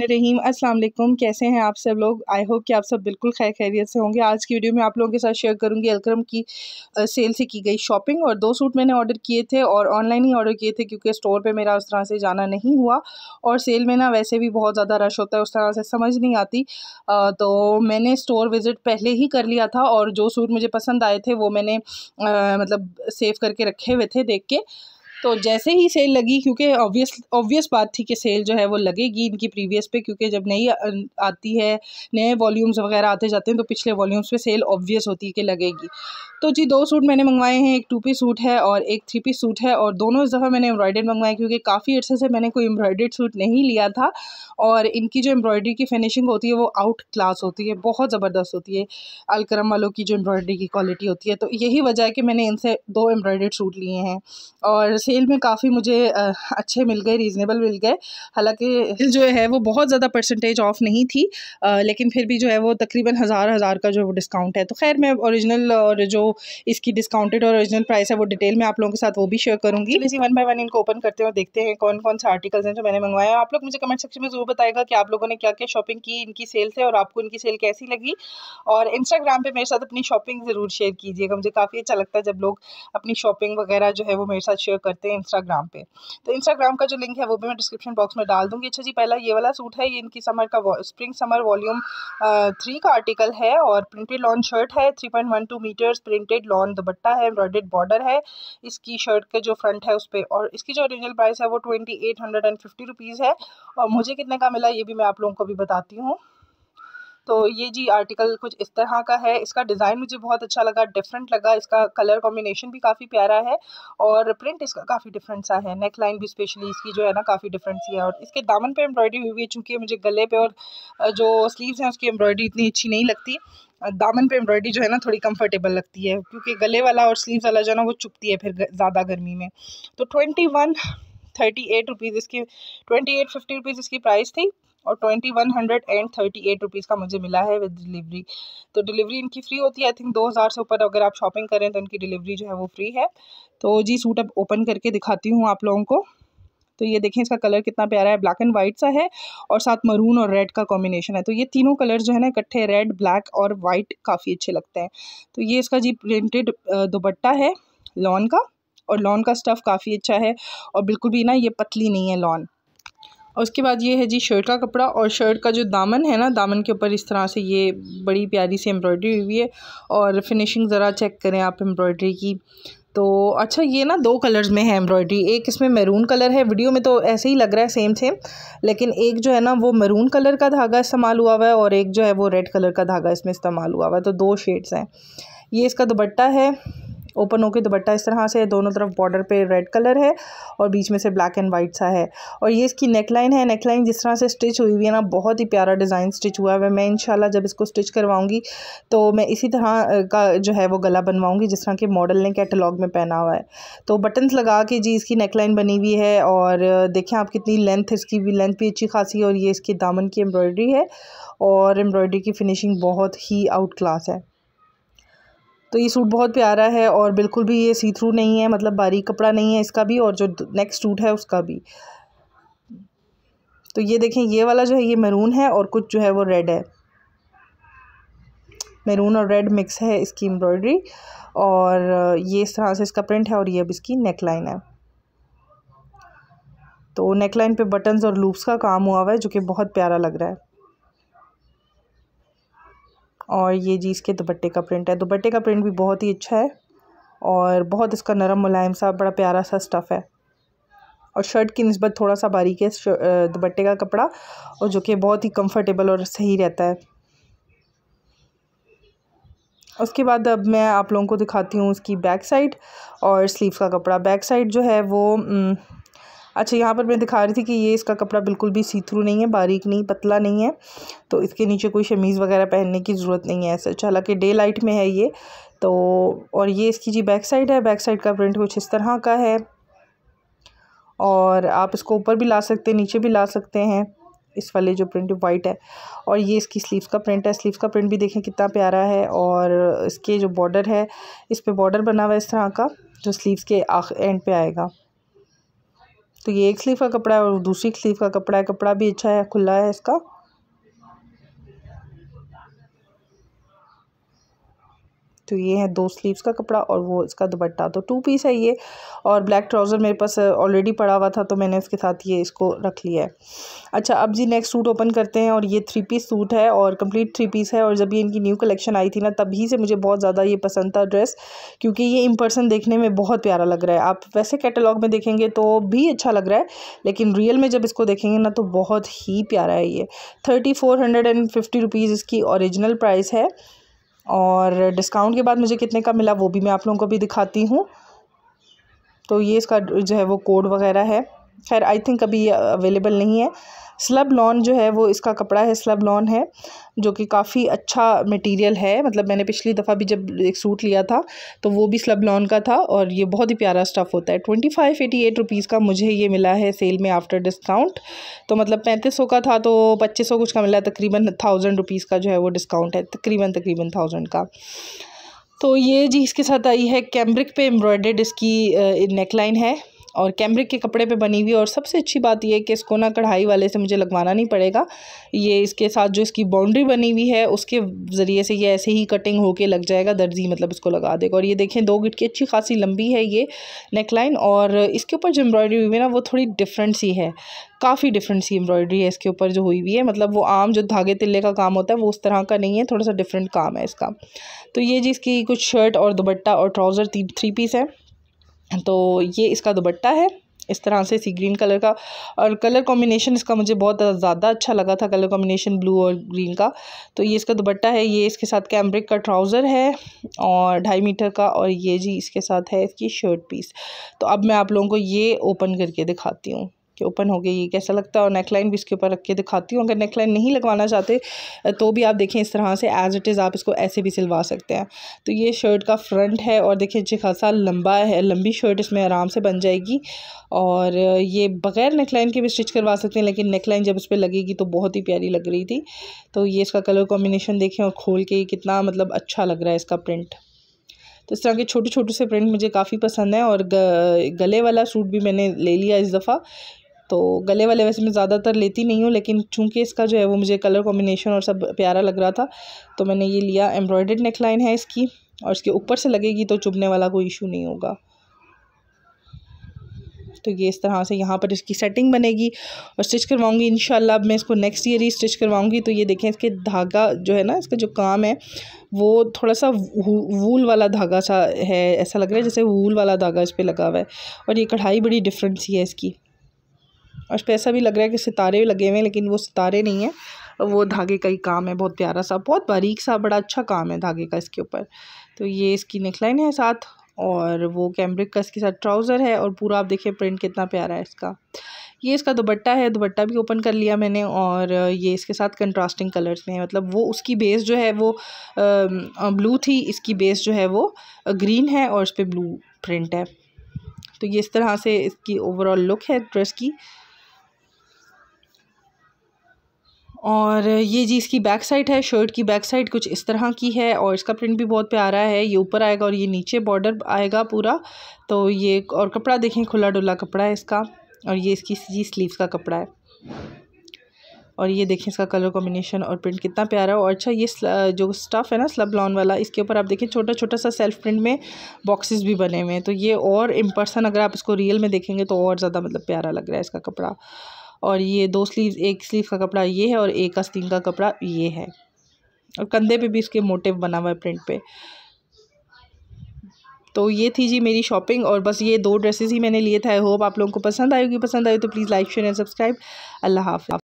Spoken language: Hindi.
रहीम अस्सलाम वालेकुम कैसे हैं आप सब लोग आई होप कि आप सब बिल्कुल खैर खैरियत से होंगे आज की वीडियो में आप लोगों के साथ शेयर करूंगी अलक्रम की सेल से की गई शॉपिंग और दो सूट मैंने ऑर्डर किए थे और ऑनलाइन ही ऑर्डर किए थे क्योंकि स्टोर पे मेरा उस तरह से जाना नहीं हुआ और सेल में ना वैसे भी बहुत ज़्यादा रश होता है उस तरह से समझ नहीं आती तो मैंने स्टोर विज़िट पहले ही कर लिया था और जो सूट मुझे पसंद आए थे वो मैंने मतलब सेव करके रखे हुए थे देख के तो जैसे ही सेल लगी क्योंकि ऑब्वियस ऑब्वियस बात थी कि सेल जो है वो लगेगी इनकी प्रीवियस पे क्योंकि जब नई आती है नए वॉल्यूम्स वगैरह आते जाते हैं तो पिछले वॉल्यूम्स पे सेल ऑब्वियस होती है कि लगेगी तो जी दो सूट मैंने मंगवाए हैं एक टू पीस सूट है और एक थ्री पीस सूट है और दोनों दफ़ा मैंने एम्ब्रॉयडर्ड मंगवाए क्योंकि काफ़ी अर्से से मैंने कोई एम्ब्रॉयडर्ड सूट नहीं लिया था और इनकी जो एम्ब्रॉयडरी की फिनिशिंग होती है वो आउट क्लास होती है बहुत ज़बरदस्त होती है अलक्रम वालों की जो एम्ब्रॉयडरी की क्वालिटी होती है तो यही वजह है कि मैंने इनसे दो एम्ब्रॉयडर्ड सूट लिए हैं और सेल में काफ़ी मुझे अच्छे मिल गए रीज़नेबल मिल गए हालांकि जो है वो बहुत ज़्यादा परसेंटेज ऑफ नहीं थी लेकिन फिर भी जो है वो तकरीबन हज़ार हज़ार का जो डिस्काउंट है तो खैर मैं ओरिजिनल और जो इसकी डिस्काउंटेड और ओरिजिनल प्राइस है वो डिटेल में आप लोगों के साथ वो भी शेयर करूँगी इसी वन बाय वन इनको ओपन करते हैं और देखते हैं कौन कौन से आर्टिकल्स हैं जो मैंने मंगवाए हैं आप लोग मुझे कमेंट सेक्शन में ज़रूर बताएगा कि आप लोगों ने क्या क्या शॉपिंग की इनकी सेल से और आपको इनकी सेल कैसी लगी और इंस्टाग्राम पर मेरे साथ अपनी शॉपिंग ज़रूर शेयर कीजिएगा मुझे काफ़ी अच्छा लगता है जब लोग अपनी शॉपिंग वगैरह जो है वो मेरे साथ शेयर करते लेते हैं इंस्टाग्राम पे तो इंस्टाग्राम का जो लिंक है वो भी मैं डिस्क्रिप्शन बॉक्स में डाल दूंगी अच्छा जी पहला ये वाला सूट है ये इनकी समर का स्प्रिंग समर वॉल्यूम थ्री का आर्टिकल है और प्रिंटेड लॉन शर्ट है three point one two meters printed lawn dupatta है एम्ब्रॉयडेड बॉर्डर है इसकी शर्ट का जो फ्रंट है उस पर और इसकी जो ओरिजिनल प्राइस है वो twenty eight hundred and fifty rupees है और मुझे कितने का मिला ये भी मैं आप लोगों को भी बताती हूँ तो ये जी आर्टिकल कुछ इस तरह का है इसका डिज़ाइन मुझे बहुत अच्छा लगा डिफरेंट लगा इसका कलर कॉम्बिनेशन भी काफ़ी प्यारा है और प्रिंट इसका काफ़ी डिफरेंट सा है नेक लाइन भी स्पेशली इसकी जो है ना काफ़ी डिफरेंट सी है और इसके दामन पर एम्ब्रॉयडरी हुई हुई है चूँकि मुझे गले पर और जो स्लीव्स हैं उसकी एम्ब्रॉयडरी इतनी अच्छी नहीं लगती दामन पे एम्ब्रॉयडरी जो है ना थोड़ी कंफर्टेबल लगती है क्योंकि गले वाला और स्लीव्स वाला जो है ना वो चुपती है फिर ज़्यादा गर्मी में तो twenty one thirty eight rupees इसकी ट्वेंटी एट फिफ्टी रुपीज़ इसकी प्राइस थी और twenty one hundred and thirty eight rupees का मुझे मिला है विद डिलीवरी तो डिलीवरी इनकी फ्री होती है आई थिंक दो हज़ार से ऊपर अगर आप शॉपिंग करें तो इनकी डिलीवरी जो है वो फ्री है तो जी सूट अब ओपन करके दिखाती हूँ आप लोगों को तो ये देखें इसका कलर कितना प्यारा है ब्लैक एंड वाइट सा है और साथ मरून और रेड का कॉम्बिनेशन है तो ये तीनों कलर जो है ना इकट्ठे रेड ब्लैक और वाइट काफ़ी अच्छे लगते हैं तो ये इसका जी प्रिंटेड दुपट्टा है लॉन का और लॉन का स्टफ़ काफ़ी अच्छा है और बिल्कुल भी ना ये पतली नहीं है लॉन और उसके बाद ये है जी शर्ट का कपड़ा और शर्ट का जो दामन है ना दामन के ऊपर इस तरह से ये बड़ी प्यारी सी एम्ब्रॉयडरी हुई है और फिनिशिंग ज़रा चेक करें आप एम्ब्रॉयडरी की तो अच्छा ये ना दो कलर्स में है एम्ब्रॉयडरी एक इसमें मैरून कलर है वीडियो में तो ऐसे ही लग रहा है सेम सेम लेकिन एक जो है ना वो मैरून कलर का धागा इस्तेमाल हुआ हुआ है और एक जो है वो रेड कलर का धागा इसमें इस्तेमाल हुआ हुआ है तो दो शेड्स हैं ये इसका दुपट्टा है ओपन होके दुपट्टा इस तरह से है दोनों तरफ बॉर्डर पे रेड कलर है और बीच में से ब्लैक एंड वाइट सा है और ये इसकी नेकलाइन है नेकलाइन जिस तरह से स्टिच हुई हुई है ना बहुत ही प्यारा डिज़ाइन स्टिच हुआ है मैं इनशाला जब इसको स्टिच करवाऊँगी तो मैं इसी तरह का जो है वो गला बनवाऊँगी जिस तरह के मॉडल ने कैटलॉग में पहना हुआ है तो बटन्स लगा के जी इसकी नेकलाइन बनी हुई है और देखें आप कितनी लेंथ इसकी भी लेंथ भी अच्छी खासी है और ये इसके दामन की एम्ब्रॉयडरी है और एम्ब्रॉयडरी की फिनिशिंग बहुत ही आउट क्लास है तो ये सूट बहुत प्यारा है और बिल्कुल भी ये सी थ्रू नहीं है मतलब बारीक कपड़ा नहीं है इसका भी और जो नेक्स्ट सूट है उसका भी तो ये देखें ये वाला जो है ये मैरून है और कुछ जो है वो रेड है मैरून और रेड मिक्स है इसकी एम्ब्रॉयडरी और ये इस तरह से इसका प्रिंट है और ये अब इसकी नेक लाइन है तो नेक लाइन पे बटन्स और लूप्स का काम हुआ हुआ है जो कि बहुत प्यारा लग रहा है और ये जी इसके दुपट्टे का प्रिंट है दुपट्टे का प्रिंट भी बहुत ही अच्छा है और बहुत इसका नरम मुलायम सा बड़ा प्यारा सा स्टफ़ है और शर्ट की नस्बत थोड़ा सा बारीक है दुपट्टे का कपड़ा और जो कि बहुत ही कंफर्टेबल और सही रहता है उसके बाद अब मैं आप लोगों को दिखाती हूँ उसकी बैक साइड और स्लीव का कपड़ा बैक साइड जो है वो अच्छा यहाँ पर मैं दिखा रही थी कि ये इसका कपड़ा बिल्कुल भी सी थ्रू नहीं है बारीक नहीं पतला नहीं है तो इसके नीचे कोई शमीज़ वगैरह पहनने की ज़रूरत नहीं है ऐसा अच्छा, हालांकि डे लाइट में है ये तो और ये इसकी जी बैक साइड है बैक साइड का प्रिंट कुछ इस तरह का है और आप इसको ऊपर भी ला सकते हैं नीचे भी ला सकते हैं इस वाले जो प्रिंट वाइट है और ये इसकी स्लीव्स का प्रिंट है स्लीव्स का प्रिंट भी देखें कितना प्यारा है और इसके जो बॉर्डर है इस पर बॉर्डर बना हुआ है इस तरह का जो स्लीव्स के आख एंड पे आएगा तो ये एक स्लीव का कपड़ा है और दूसरी स्लीव का कपड़ा है कपड़ा भी अच्छा है खुला है इसका तो ये है दो स्लीव्स का कपड़ा और वो इसका दुपट्टा तो टू पीस है ये और ब्लैक ट्राउज़र मेरे पास ऑलरेडी uh, पड़ा हुआ था तो मैंने इसके साथ ये इसको रख लिया है अच्छा अब जी नेक्स्ट सूट ओपन करते हैं और ये थ्री पीस सूट है और कंप्लीट थ्री पीस है और जब ये इनकी न्यू कलेक्शन आई थी ना तभी से मुझे बहुत ज़्यादा ये पसंद था ड्रेस क्योंकि ये इन पर्सन देखने में बहुत प्यारा लग रहा है आप वैसे कैटलॉग में देखेंगे तो भी अच्छा लग रहा है लेकिन रियल में जब इसको देखेंगे ना तो बहुत ही प्यारा है ये thirty four hundred and fifty rupees इसकी ओरिजिनल प्राइस है और डिस्काउंट के बाद मुझे कितने का मिला वो भी मैं आप लोगों को भी दिखाती हूँ तो ये इसका जो है वो कोड वगैरह है खैर आई थिंक अभी अवेलेबल नहीं है स्लब लॉन जो है वो इसका कपड़ा है स्लब लॉन है जो कि काफ़ी अच्छा मटेरियल है मतलब मैंने पिछली दफ़ा भी जब एक सूट लिया था तो वो भी स्लब लॉन का था और ये बहुत ही प्यारा स्टफ़ होता है twenty five eighty eight rupees का मुझे ये मिला है सेल में आफ्टर डिस्काउंट तो मतलब पैंतीस सौ का था तो पच्चीस सौ कुछ का मिला तकरीबन थाउजेंड रुपीज़ का जो है वो डिस्काउंट है तकरीबन तकरीबन थाउजेंड का तो ये जी इसके साथ आई है कैम्ब्रिक पे एम्ब्रॉयडर्ड इसकी नेकलाइन है और कैमरिक के कपड़े पे बनी हुई और सबसे अच्छी बात यह है कि इसको ना कढ़ाई वाले से मुझे लगवाना नहीं पड़ेगा ये इसके साथ जो इसकी बाउंड्री बनी हुई है उसके ज़रिए से ये ऐसे ही कटिंग होके लग जाएगा दर्जी मतलब इसको लगा देगा और ये देखें दो गिट की अच्छी खासी लंबी है ये नेकलाइन और इसके ऊपर जो एम्ब्रॉयडरी हुई है ना वो थोड़ी डिफरेंट सी है काफ़ी डिफरेंट सी एम्ब्रॉयडरी है इसके ऊपर जो हुई हुई है मतलब वो आम जो धागे तिल्ले का काम होता है वो उस तरह का नहीं है थोड़ा सा डिफरेंट काम है इसका तो ये जी इसकी कुछ शर्ट और दुपट्टा और ट्राउज़र थ्री पीस है तो ये इसका दुपट्टा है इस तरह से सी ग्रीन कलर का और कलर कॉम्बिनेशन इसका मुझे बहुत ज़्यादा अच्छा लगा था कलर कॉम्बिनेशन ब्लू और ग्रीन का तो ये इसका दुपट्टा है ये इसके साथ कैम्ब्रिक का ट्राउज़र है और ढाई मीटर का और ये जी इसके साथ है इसकी शर्ट पीस तो अब मैं आप लोगों को ये ओपन करके दिखाती हूँ कि ओपन हो गई कैसा लगता है और नेकलाइन भी इसके ऊपर रख के दिखाती हूँ अगर नेकलाइन नहीं लगवाना चाहते तो भी आप देखें इस तरह से एज इट इज़ आप इसको ऐसे भी सिलवा सकते हैं तो ये शर्ट का फ्रंट है और देखिए अच्छे खासा लंबा है लंबी शर्ट इसमें आराम से बन जाएगी और ये बग़ैर नेकलाइन के भी स्टिच करवा सकते हैं लेकिन नेकलाइन जब उस पर लगेगी तो बहुत ही प्यारी लग रही थी तो ये इसका कलर कॉम्बिनेशन देखें और खोल के कितना मतलब अच्छा लग रहा है इसका प्रिंट तो इस तरह के छोटे छोटे से प्रिंट मुझे काफ़ी पसंद है और गले वाला सूट भी मैंने ले लिया इस दफ़ा तो गले वाले वैसे मैं ज़्यादातर लेती नहीं हूँ लेकिन चूंकि इसका जो है वो मुझे कलर कॉम्बिनेशन और सब प्यारा लग रहा था तो मैंने ये लिया एम्ब्रॉयडेड नेकलाइन है इसकी और इसके ऊपर से लगेगी तो चुभने वाला कोई इशू नहीं होगा तो ये इस तरह से यहाँ पर इसकी सेटिंग बनेगी और स्टिच करवाऊँगी इन अब मैं इसको नेक्स्ट ईयर ही स्टिच करवाऊँगी तो ये देखें इसके धागा जो है ना इसका जो काम है वो थोड़ा सा वूल वाला धागा सा है ऐसा लग रहा है जैसे वूल वाला धागा इस पर लगा हुआ है और ये कढ़ाई बड़ी डिफरेंट सी है इसकी और इस पर ऐसा भी लग रहा है कि सितारे लगे हुए हैं लेकिन वो सितारे नहीं हैं वो धागे का ही काम है बहुत प्यारा सा बहुत बारीक सा बड़ा अच्छा काम है धागे का इसके ऊपर तो ये इसकी नेकलाइन है साथ और वो कैम्ब्रिक का इसके साथ ट्राउज़र है और पूरा आप देखिए प्रिंट कितना प्यारा है इसका ये इसका दुबट्टा है दुबट्टा भी ओपन कर लिया मैंने और ये इसके साथ कंट्रास्टिंग कलर्स में है मतलब वो उसकी बेस जो है वो ब्लू थी इसकी बेस जो है वो ग्रीन है और इस पर ब्लू प्रिंट है तो ये इस तरह से इसकी ओवरऑल लुक है ड्रेस की और ये जी इसकी बैक साइड है शर्ट की बैक साइड कुछ इस तरह की है और इसका प्रिंट भी बहुत प्यारा है ये ऊपर आएगा और ये नीचे बॉर्डर आएगा पूरा तो ये और कपड़ा देखें खुला डुला कपड़ा है इसका और ये इसकी जी स्लीव्स का कपड़ा है और ये देखें इसका कलर कॉम्बिनेशन और प्रिंट कितना प्यारा है और अच्छा ये जो स्टफ़ है ना स्लब लॉन वाला इसके ऊपर आप देखें छोटा छोटा सा सेल्फ प्रिंट में बॉक्सेस भी बने हुए हैं तो ये और इम्पर्सन अगर आप इसको रियल में देखेंगे तो और ज़्यादा मतलब प्यारा लग रहा है इसका कपड़ा और ये दो स्लीव एक स्लीव का कपड़ा ये है और एक आस्तीन का कपड़ा ये है और कंधे पे भी इसके मोटिव बना हुआ है प्रिंट पे तो ये थी जी मेरी शॉपिंग और बस ये दो ड्रेसेस ही मैंने लिए थे आई होप आप लोगों को पसंद आएगी पसंद आए तो please like share and subscribe अल्लाह हाफ